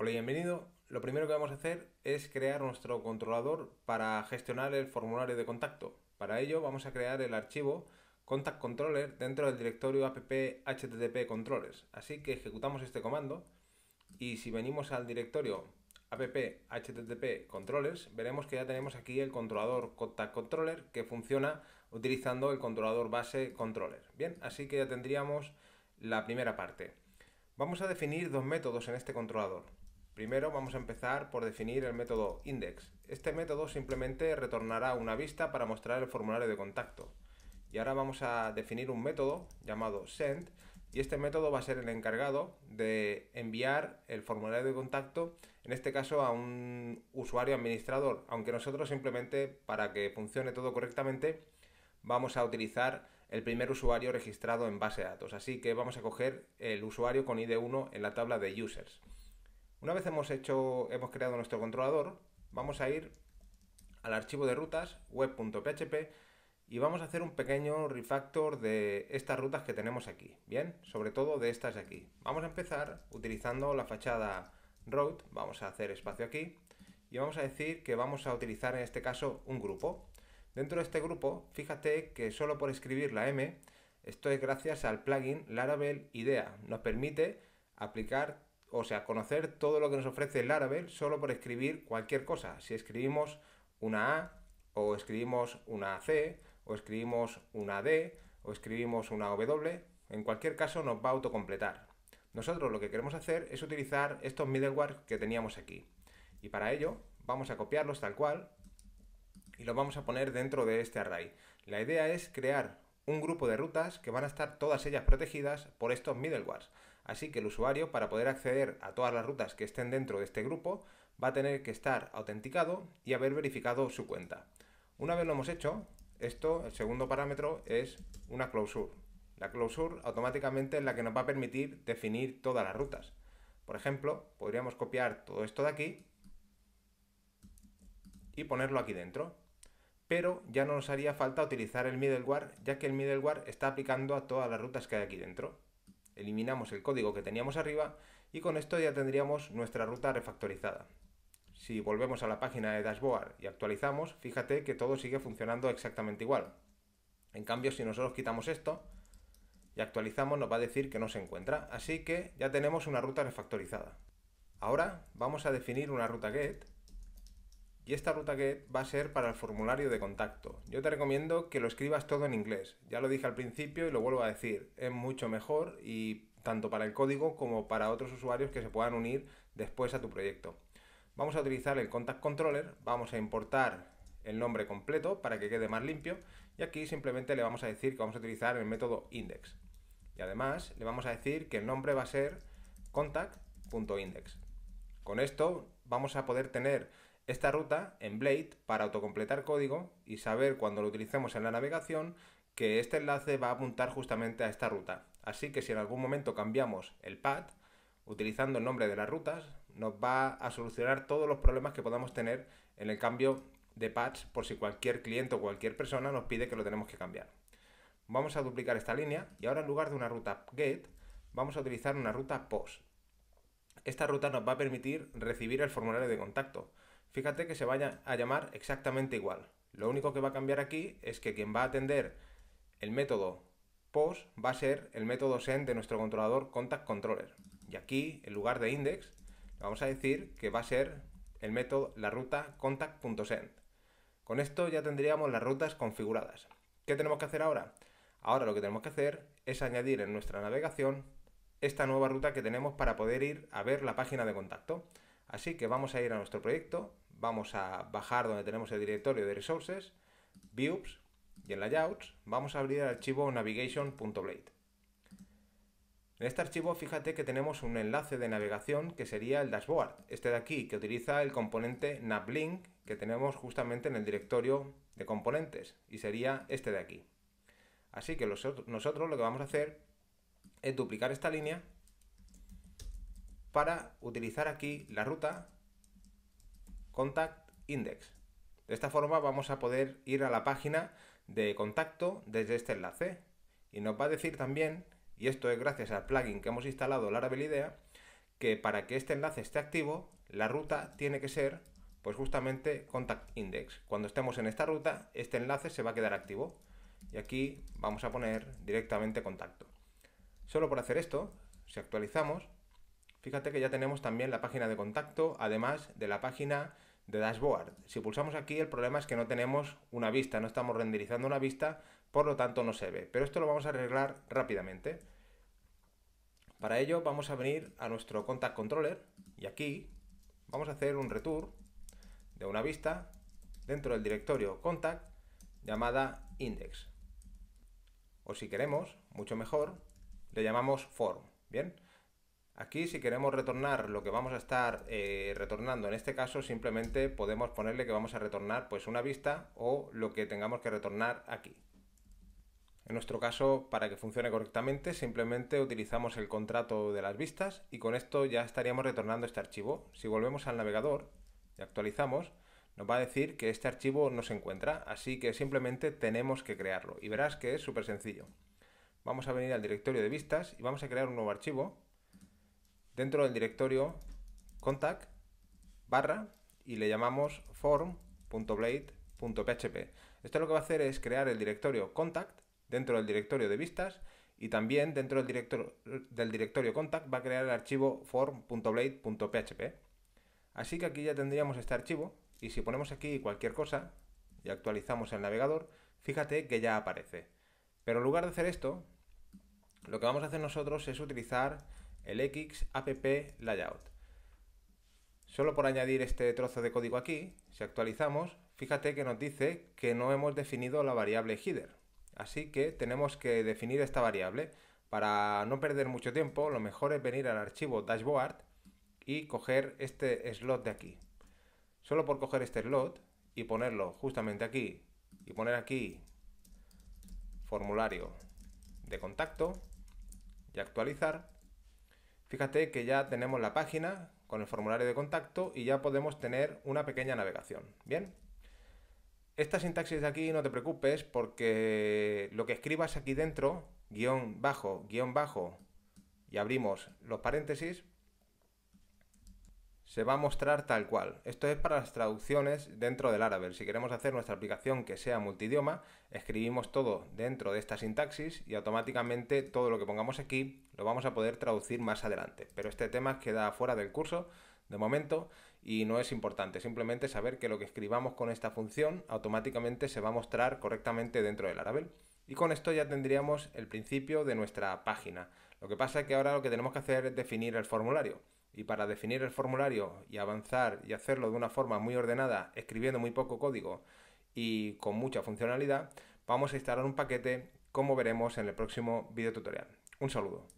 Hola, y bienvenido. Lo primero que vamos a hacer es crear nuestro controlador para gestionar el formulario de contacto. Para ello vamos a crear el archivo contact controller dentro del directorio app http controllers. Así que ejecutamos este comando y si venimos al directorio app http controllers veremos que ya tenemos aquí el controlador contact controller que funciona utilizando el controlador base controller. Bien, así que ya tendríamos la primera parte. Vamos a definir dos métodos en este controlador. Primero vamos a empezar por definir el método index. Este método simplemente retornará una vista para mostrar el formulario de contacto. Y ahora vamos a definir un método llamado send y este método va a ser el encargado de enviar el formulario de contacto, en este caso a un usuario administrador, aunque nosotros simplemente para que funcione todo correctamente vamos a utilizar el primer usuario registrado en base de datos. Así que vamos a coger el usuario con ID1 en la tabla de users. Una vez hemos, hecho, hemos creado nuestro controlador, vamos a ir al archivo de rutas web.php y vamos a hacer un pequeño refactor de estas rutas que tenemos aquí, ¿bien? Sobre todo de estas de aquí. Vamos a empezar utilizando la fachada road, vamos a hacer espacio aquí y vamos a decir que vamos a utilizar en este caso un grupo. Dentro de este grupo, fíjate que solo por escribir la M, esto es gracias al plugin Laravel IDEA, nos permite aplicar o sea, conocer todo lo que nos ofrece el árabe solo por escribir cualquier cosa. Si escribimos una A, o escribimos una C, o escribimos una D, o escribimos una W, en cualquier caso nos va a autocompletar. Nosotros lo que queremos hacer es utilizar estos middleware que teníamos aquí. Y para ello vamos a copiarlos tal cual y los vamos a poner dentro de este array. La idea es crear un grupo de rutas que van a estar todas ellas protegidas por estos middlewares. Así que el usuario, para poder acceder a todas las rutas que estén dentro de este grupo, va a tener que estar autenticado y haber verificado su cuenta. Una vez lo hemos hecho, esto, el segundo parámetro, es una closure. La closure automáticamente es la que nos va a permitir definir todas las rutas. Por ejemplo, podríamos copiar todo esto de aquí y ponerlo aquí dentro. Pero ya no nos haría falta utilizar el middleware, ya que el middleware está aplicando a todas las rutas que hay aquí dentro eliminamos el código que teníamos arriba y con esto ya tendríamos nuestra ruta refactorizada. Si volvemos a la página de Dashboard y actualizamos, fíjate que todo sigue funcionando exactamente igual. En cambio, si nosotros quitamos esto y actualizamos, nos va a decir que no se encuentra. Así que ya tenemos una ruta refactorizada. Ahora vamos a definir una ruta GET y esta ruta que va a ser para el formulario de contacto. Yo te recomiendo que lo escribas todo en inglés. Ya lo dije al principio y lo vuelvo a decir. Es mucho mejor y tanto para el código como para otros usuarios que se puedan unir después a tu proyecto. Vamos a utilizar el Contact Controller, vamos a importar el nombre completo para que quede más limpio y aquí simplemente le vamos a decir que vamos a utilizar el método index. Y además le vamos a decir que el nombre va a ser contact.index. Con esto vamos a poder tener esta ruta en Blade para autocompletar código y saber cuando lo utilicemos en la navegación que este enlace va a apuntar justamente a esta ruta. Así que si en algún momento cambiamos el path, utilizando el nombre de las rutas, nos va a solucionar todos los problemas que podamos tener en el cambio de paths por si cualquier cliente o cualquier persona nos pide que lo tenemos que cambiar. Vamos a duplicar esta línea y ahora en lugar de una ruta get, vamos a utilizar una ruta post. Esta ruta nos va a permitir recibir el formulario de contacto fíjate que se vaya a llamar exactamente igual. Lo único que va a cambiar aquí es que quien va a atender el método post va a ser el método send de nuestro controlador contact controller. Y aquí, en lugar de index, vamos a decir que va a ser el método, la ruta contact.send. Con esto ya tendríamos las rutas configuradas. ¿Qué tenemos que hacer ahora? Ahora lo que tenemos que hacer es añadir en nuestra navegación esta nueva ruta que tenemos para poder ir a ver la página de contacto. Así que vamos a ir a nuestro proyecto, vamos a bajar donde tenemos el directorio de resources, views y en layouts vamos a abrir el archivo navigation.blade. En este archivo fíjate que tenemos un enlace de navegación que sería el dashboard, este de aquí que utiliza el componente navlink que tenemos justamente en el directorio de componentes y sería este de aquí. Así que nosotros lo que vamos a hacer es duplicar esta línea para utilizar aquí la ruta contact index. De esta forma vamos a poder ir a la página de contacto desde este enlace y nos va a decir también, y esto es gracias al plugin que hemos instalado Laravel IDEA, que para que este enlace esté activo, la ruta tiene que ser pues justamente contact index. Cuando estemos en esta ruta, este enlace se va a quedar activo y aquí vamos a poner directamente contacto. Solo por hacer esto, si actualizamos, Fíjate que ya tenemos también la página de contacto, además de la página de dashboard. Si pulsamos aquí, el problema es que no tenemos una vista, no estamos renderizando una vista, por lo tanto no se ve. Pero esto lo vamos a arreglar rápidamente. Para ello vamos a venir a nuestro contact controller y aquí vamos a hacer un retour de una vista dentro del directorio contact llamada index. O si queremos, mucho mejor, le llamamos form. Bien, Aquí si queremos retornar lo que vamos a estar eh, retornando, en este caso simplemente podemos ponerle que vamos a retornar pues una vista o lo que tengamos que retornar aquí. En nuestro caso, para que funcione correctamente, simplemente utilizamos el contrato de las vistas y con esto ya estaríamos retornando este archivo. Si volvemos al navegador y actualizamos, nos va a decir que este archivo no se encuentra, así que simplemente tenemos que crearlo. Y verás que es súper sencillo. Vamos a venir al directorio de vistas y vamos a crear un nuevo archivo dentro del directorio contact barra y le llamamos form.blade.php. Esto lo que va a hacer es crear el directorio contact dentro del directorio de vistas y también dentro del directorio, del directorio contact va a crear el archivo form.blade.php. Así que aquí ya tendríamos este archivo y si ponemos aquí cualquier cosa y actualizamos el navegador, fíjate que ya aparece. Pero en lugar de hacer esto, lo que vamos a hacer nosotros es utilizar el X app layout. Solo por añadir este trozo de código aquí, si actualizamos, fíjate que nos dice que no hemos definido la variable header. Así que tenemos que definir esta variable. Para no perder mucho tiempo, lo mejor es venir al archivo dashboard y coger este slot de aquí. Solo por coger este slot y ponerlo justamente aquí y poner aquí formulario de contacto y actualizar, Fíjate que ya tenemos la página con el formulario de contacto y ya podemos tener una pequeña navegación. Bien. Esta sintaxis de aquí no te preocupes porque lo que escribas aquí dentro, guión bajo, guión bajo, y abrimos los paréntesis, se va a mostrar tal cual. Esto es para las traducciones dentro del árabe. Si queremos hacer nuestra aplicación que sea multidioma, escribimos todo dentro de esta sintaxis y automáticamente todo lo que pongamos aquí lo vamos a poder traducir más adelante. Pero este tema queda fuera del curso de momento y no es importante. Simplemente saber que lo que escribamos con esta función automáticamente se va a mostrar correctamente dentro del árabe. Y con esto ya tendríamos el principio de nuestra página. Lo que pasa es que ahora lo que tenemos que hacer es definir el formulario. Y para definir el formulario y avanzar y hacerlo de una forma muy ordenada, escribiendo muy poco código y con mucha funcionalidad, vamos a instalar un paquete como veremos en el próximo video tutorial. Un saludo.